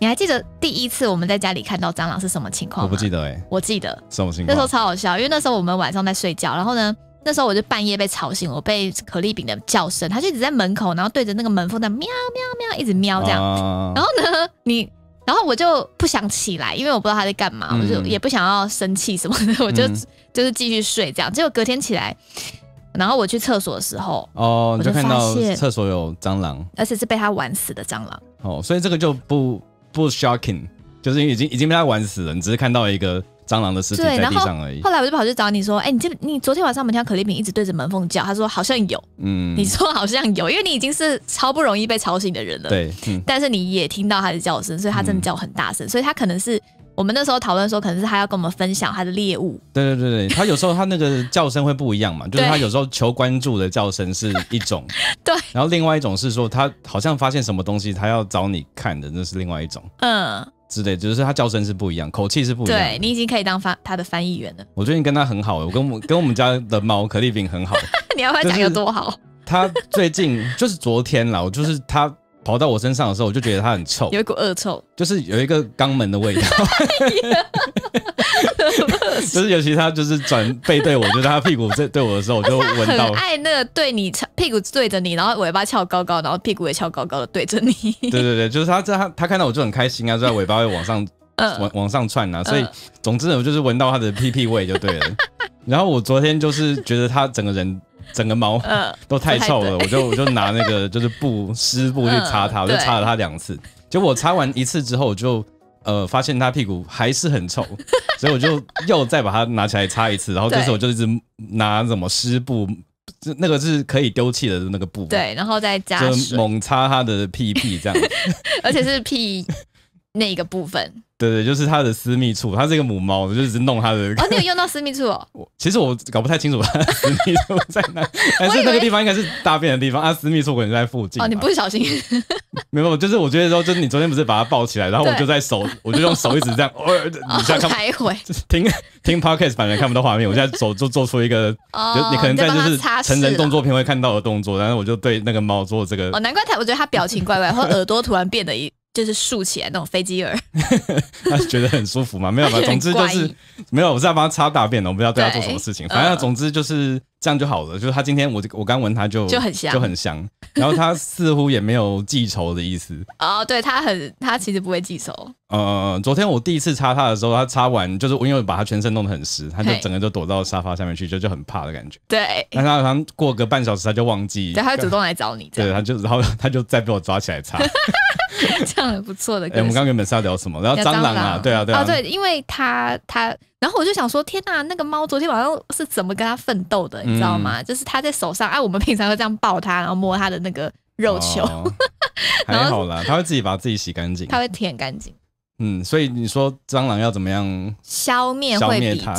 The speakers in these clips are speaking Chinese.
你还记得第一次我们在家里看到蟑螂是什么情况我不记得哎，我记得，什么情况？那时候超好笑，因为那时候我们晚上在睡觉，然后呢，那时候我就半夜被吵醒，我被可丽饼的叫声，它就一直在门口，然后对着那个门缝在喵喵喵一直喵这样，然后呢，你，然后我就不想起来，因为我不知道它在干嘛，我就也不想要生气什么的，我就就是继续睡这样。结果隔天起来，然后我去厕所的时候，哦，我就看到厕所有蟑螂，而且是被它玩死的蟑螂。哦，所以这个就不。不 shocking，就是已经已经被他玩死了，你只是看到一个蟑螂的尸体在地上而已。后来我就跑去找你说：“哎，你这你昨天晚上没听到可丽饼一直对着门缝叫？”他说：“好像有。”嗯，你说好像有，因为你已经是超不容易被吵醒的人了。对，但是你也听到他的叫声，所以他真的叫很大声，所以他可能是。我们那时候讨论说，可能是他要跟我们分享他的猎物。对对对对，他有时候他那个叫声会不一样嘛，就是他有时候求关注的叫声是一种，对，然后另外一种是说他好像发现什么东西，他要找你看的，那是另外一种，嗯，之类，就是他叫声是不一样，口气是不一样。对，你已经可以当翻他的翻译员了。我最近跟他很好，我跟我跟我们家的猫可丽饼很好。你要不要讲有多好？他最近就是昨天了，就是他。跑到我身上的时候，我就觉得它很臭，有一股恶臭，就是有一个肛门的味道。就是尤其它就是转背对我，就是它屁股这对我的时候，我就闻到。爱那对你屁股对着你，然后尾巴翘高高，然后屁股也翘高高的对着你。对对对，就是它在它看到我就很开心啊，就在尾巴会往上往往上窜啊。所以总之我就是闻到它的屁屁味就对了。然后我昨天就是觉得他整个人。整个毛 都太臭了，我就我就拿那个 就是布湿布去擦它，我就擦了它两次。结果我擦完一次之后，我就呃发现它屁股还是很臭，所以我就又再把它拿起来擦一次。然后这次我就一直拿什么湿布，那个是可以丢弃的那个布，对，然后再加就猛擦它的屁屁这样，而且是屁那个部分。对对，就是它的私密处，它是一个母猫，我就直弄它的。哦，你有用到私密处哦。我其实我搞不太清楚它的私密处在哪，但是那个地方应该是大便的地方啊，私密处可能在附近。哦，你不小心。没有，就是我觉得说，就是你昨天不是把它抱起来，然后我就在手，我就用手一直这样，呃，你现在看。就回。听听 podcast 反而看不到画面，我现在手就做出一个，就你可能在就是成人动作片会看到的动作，然后我就对那个猫做这个。哦，难怪它，我觉得它表情怪怪，然后耳朵突然变得一。就是竖起来那种飞机耳，他觉得很舒服嘛？没有吧？总之就是没有。我在帮他擦大便的，我不知道对他做什么事情。反正总之就是这样就好了。就是他今天我我刚闻他就就很香，就很香。然后他似乎也没有记仇的意思 哦，对他很，他其实不会记仇。嗯昨天我第一次擦他的时候，他擦完就是我因为把他全身弄得很湿，他就整个就躲到沙发下面去，就就很怕的感觉。对。但他像过个半小时他就忘记。对他主动来找你。对，他就然后他就再被我抓起来擦。样很不错的歌。我们刚刚原本是要聊什么？聊蟑螂啊，对啊，对啊，对，因为他他，然后我就想说，天呐，那个猫昨天晚上是怎么跟他奋斗的，你知道吗？就是他在手上，哎，我们平常会这样抱它，然后摸它的那个肉球，还好啦，它会自己把自己洗干净，它会舔干净。嗯，所以你说蟑螂要怎么样消灭？消灭它，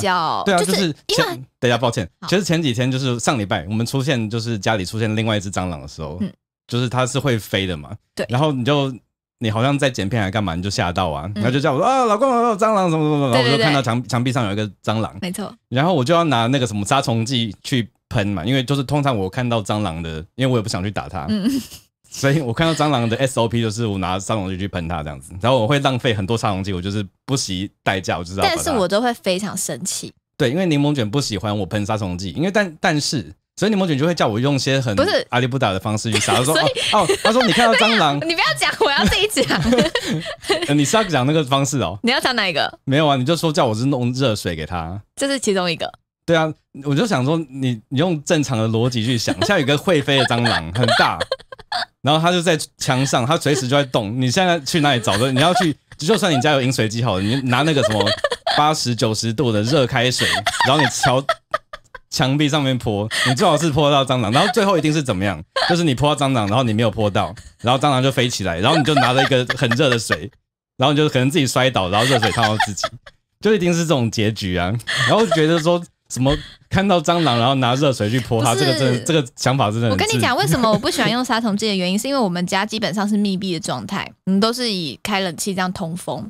对啊，就是因大家抱歉，其实前几天就是上礼拜我们出现就是家里出现另外一只蟑螂的时候，嗯，就是它是会飞的嘛，对，然后你就。你好像在剪片还干嘛？你就吓到啊，然后就叫我说啊，老公，蟑螂什么什么什么，然后我就看到墙墙壁上有一个蟑螂，没错，然后我就要拿那个什么杀虫剂去喷嘛，因为就是通常我看到蟑螂的，因为我也不想去打它，所以我看到蟑螂的 SOP 就是我拿杀虫剂去喷它这样子，然后我会浪费很多杀虫剂，我就是不惜代价，我知道，但是我都会非常生气，对，因为柠檬卷不喜欢我喷杀虫剂，因为但但是，所以柠檬卷就会叫我用些很不是阿里不打的方式去杀，他 说哦哦，他说你看到 蟑螂，你不要讲。我要自己讲，你是要讲那个方式哦。你要讲哪一个？没有啊，你就说叫我是弄热水给他，这是其中一个。对啊，我就想说，你你用正常的逻辑去想，像一个会飞的蟑螂，很大，然后它就在墙上，它随时就在动。你现在去哪里找的，你要去，就算你家有饮水机好，了，你拿那个什么八十九十度的热开水，然后你调。墙壁上面泼，你最好是泼到蟑螂，然后最后一定是怎么样？就是你泼到蟑螂，然后你没有泼到，然后蟑螂就飞起来，然后你就拿着一个很热的水，然后你就可能自己摔倒，然后热水烫到自己，就一定是这种结局啊。然后觉得说什么看到蟑螂，然后拿热水去泼它，这个这这个想法真的。我跟你讲，为什么我不喜欢用杀虫剂的原因，是因为我们家基本上是密闭的状态，我们都是以开冷气这样通风。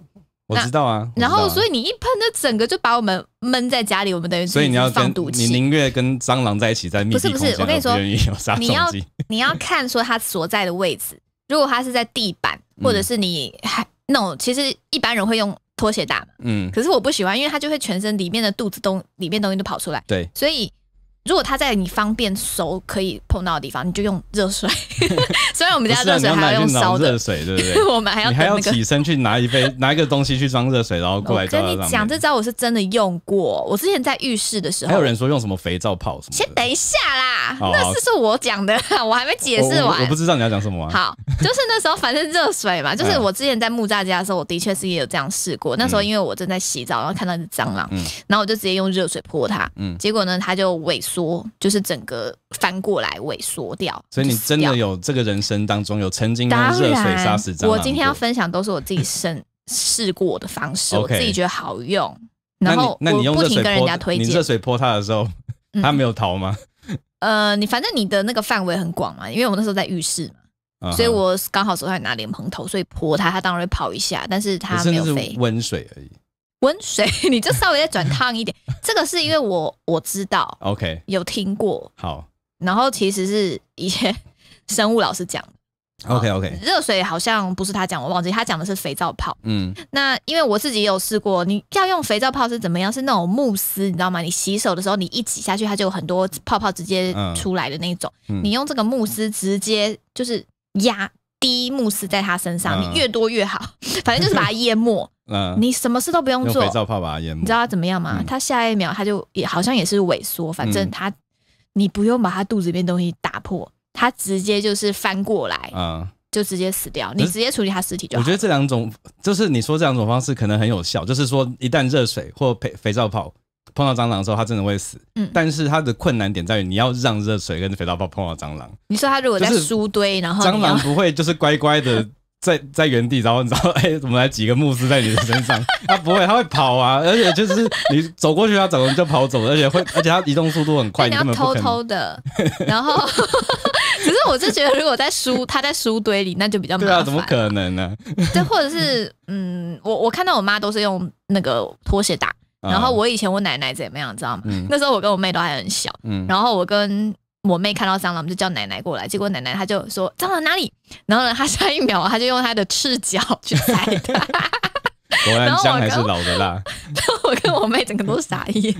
我知道啊，然后所以你一喷，就整个就把我们闷在家里，我们等于所以你要放毒气，你宁愿跟蟑螂在一起，在密闭不是，我跟你说，你要你要看说它所在的位置，如果它是在地板，或者是你还那种，其实一般人会用拖鞋打嘛，嗯，可是我不喜欢，因为它就会全身里面的肚子东里面东西都跑出来，对，所以。如果它在你方便、手可以碰到的地方，你就用热水。虽然我们家热水还要用烧热水，对不对？我们还要还要起身去拿一杯、拿一个东西去装热水，然后过来跟你讲这招我是真的用过，我之前在浴室的时候，还有人说用什么肥皂泡什么。先等一下啦，那是是我讲的，我还没解释完。我不知道你要讲什么。好，就是那时候，反正热水嘛，就是我之前在木栅家的时候，我的确是也有这样试过。那时候因为我正在洗澡，然后看到一只蟑螂，然后我就直接用热水泼它。嗯，结果呢，它就缩。缩就是整个翻过来萎缩掉，所以你真的有这个人生当中有曾经用热水杀死蟑螂。我今天要分享都是我自己生 试过的方式，我自己觉得好用。然后那你用热水泼，你热水泼它的时候，它没有逃吗？呃，你反正你的那个范围很广嘛，因为我那时候在浴室嘛，所以我刚好手上拿脸盆头，所以泼它，它当然会跑一下，但是它没有飞。温水而已。温水，你就稍微再转烫一点。这个是因为我我知道，OK，有听过。好，然后其实是一些生物老师讲，OK OK。热水好像不是他讲，我忘记他讲的是肥皂泡。嗯，那因为我自己有试过，你要用肥皂泡是怎么样？是那种慕斯，你知道吗？你洗手的时候，你一挤下去，它就有很多泡泡直接出来的那种。你用这个慕斯直接就是压。滴慕斯在他身上，你越多越好，反正就是把它淹没。嗯，你什么事都不用做，用肥皂泡把它淹没。你知道他怎么样吗？他下一秒他就也好像也是萎缩，反正他你不用把他肚子里面东西打破，他直接就是翻过来，嗯，就直接死掉。你直接处理他尸体就。好。我觉得这两种就是你说这两种方式可能很有效，就是说一旦热水或肥肥皂泡。碰到蟑螂的时候，它真的会死。嗯，但是它的困难点在于，你要让热水跟肥皂泡碰到蟑螂。你说它如果在书堆，然后蟑螂不会就是乖乖的 在在原地，然后你知道，哎，我们来几个牧师在你的身上，它不会，它会跑啊。而且就是你走过去，它可能就跑走了，而且会，而且它移动速度很快。你要偷偷的，然后，可 是我是觉得，如果在书，它在书堆里，那就比较麻烦。对啊，怎么可能呢？对，或者是，嗯，我我看到我妈都是用那个拖鞋打。然后我以前我奶奶怎么样，知道吗？那时候我跟我妹都还很小，然后我跟我妹看到蟑螂，就叫奶奶过来，结果奶奶她就说蟑螂哪里？然后呢，她下一秒她就用她的赤脚去踩它。果然姜还是老的辣。我跟我妹整个都傻眼。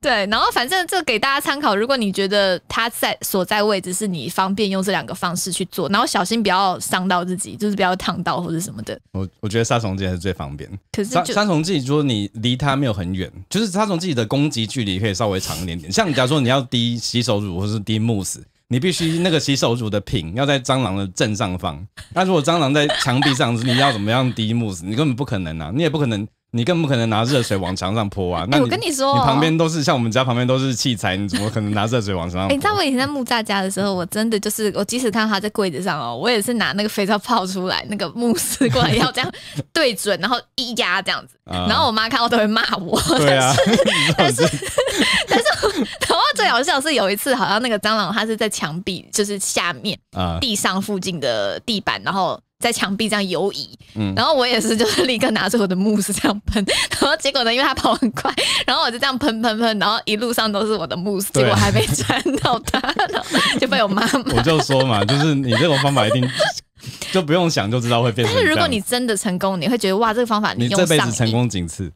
对，然后反正这给大家参考，如果你觉得它在所在位置是你方便用这两个方式去做，然后小心不要伤到自己，就是不要烫到或者什么的。我我觉得杀虫剂是最方便。可是杀杀虫剂，如果你离它没有很远，就是杀虫剂的攻击距离可以稍微长一点点。像假如说你要滴洗手乳，或是滴慕斯。你必须那个洗手组的瓶要在蟑螂的正上方。那如果蟑螂在墙壁上，你要怎么样滴木子？你根本不可能啊，你也不可能。你更不可能拿热水往墙上泼啊！那、我跟你说，你旁边都是像我们家旁边都是器材，你怎么可能拿热水往上？你知道我以前在木栅家的时候，我真的就是，我即使看到他在柜子上哦，我也是拿那个肥皂泡出来，那个慕斯过来，要这样 对准，然后一压这样子。然后我妈看我都会骂我。对啊。但是 但是，然后最好笑是有一次，好像那个蟑螂它是在墙壁就是下面啊，地上附近的地板，然后。在墙壁这样游移，嗯，然后我也是，就是立刻拿着我的慕斯这样喷，然后结果呢，因为他跑很快，然后我就这样喷喷喷，然后一路上都是我的慕斯，结果还没沾到他，就被我妈妈。我就说嘛，就是你这种方法一定 就不用想就知道会变成但是如果你真的成功，你会觉得哇，这个方法你这辈子成功几次？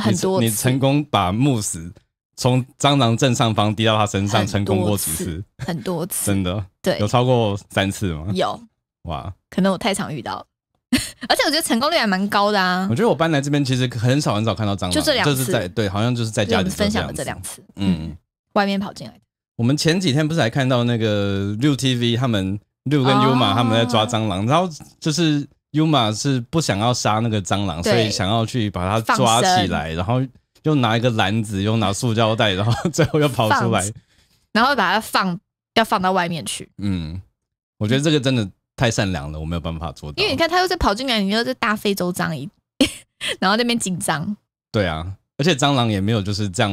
很多。你成功把慕斯从蟑螂正上方滴到他身上，成功过几次？很多次。真的？对。有超过三次吗？有。哇，可能我太常遇到，而且我觉得成功率还蛮高的啊。我觉得我搬来这边其实很少很少看到蟑螂，就这是在对，好像就是在家里分享了这两次，嗯，外面跑进来。我们前几天不是还看到那个六 TV 他们六跟 Uma 他们在抓蟑螂，然后就是 Uma 是不想要杀那个蟑螂，所以想要去把它抓起来，然后又拿一个篮子，又拿塑胶袋，然后最后又跑出来，然后把它放要放到外面去。嗯，我觉得这个真的。太善良了，我没有办法做到。因为你看，他又在跑进来，你又在大洲蟑章，然后那边紧张。对啊，而且蟑螂也没有就是这样，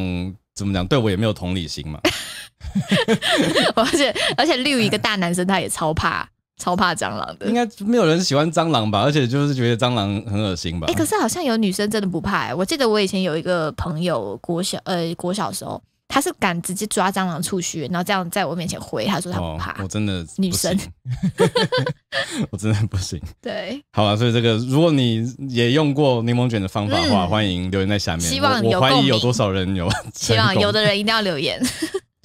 怎么讲？对我也没有同理心嘛。而且，而且绿一个大男生，他也超怕，超怕蟑螂的。应该没有人喜欢蟑螂吧？而且就是觉得蟑螂很恶心吧？哎，可是好像有女生真的不怕。我记得我以前有一个朋友，国小呃，国小时候。他是敢直接抓蟑螂触须，然后这样在我面前挥。他说他不怕，我真的女生，我真的不行。对，好啊。所以这个，如果你也用过柠檬卷的方法的话，欢迎留言在下面。希望我怀疑有多少人有。希望有的人一定要留言。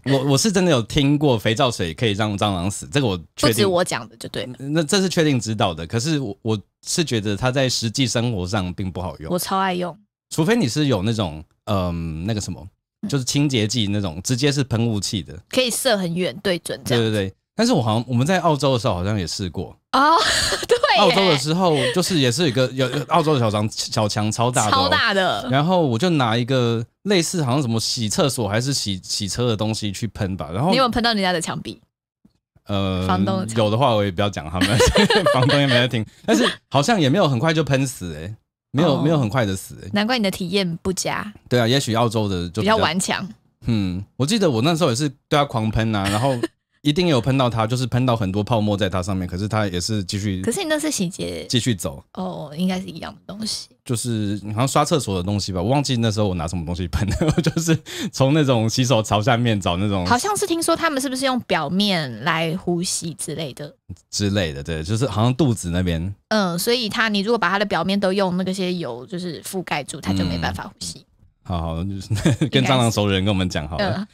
我我是真的有听过肥皂水可以让蟑螂死，这个我确定。我讲的就对那这是确定知道的，可是我我是觉得它在实际生活上并不好用。我超爱用，除非你是有那种嗯那个什么。就是清洁剂那种，直接是喷雾器的，可以射很远，对准这样。对对对，但是我好像我们在澳洲的时候好像也试过啊，对。澳洲的时候就是也是有一个有有澳洲的小墙小墙超大的，超大的。然后我就拿一个类似好像什么洗厕所还是洗洗车的东西去喷吧，然后你有喷到人家的墙壁？呃，房东有的话我也不要讲他们，房东也没在听。但是好像也没有很快就喷死哎。没有没有很快的死，难怪你的体验不佳。对啊，也许澳洲的就比较顽强。嗯，我记得我那时候也是对他狂喷呐，然后。一定有喷到它，就是喷到很多泡沫在它上面，可是它也是继续。可是你那是洗洁，继续走哦，应该是一样的东西，就是好像刷厕所的东西吧。我忘记那时候我拿什么东西喷了，就是从那种洗手槽下面找那种。好像是听说他们是不是用表面来呼吸之类的之类的，对，就是好像肚子那边。嗯，所以它你如果把它的表面都用那些油就是覆盖住，它就没办法呼吸。好，就是 跟蟑螂熟的人跟我们讲好了。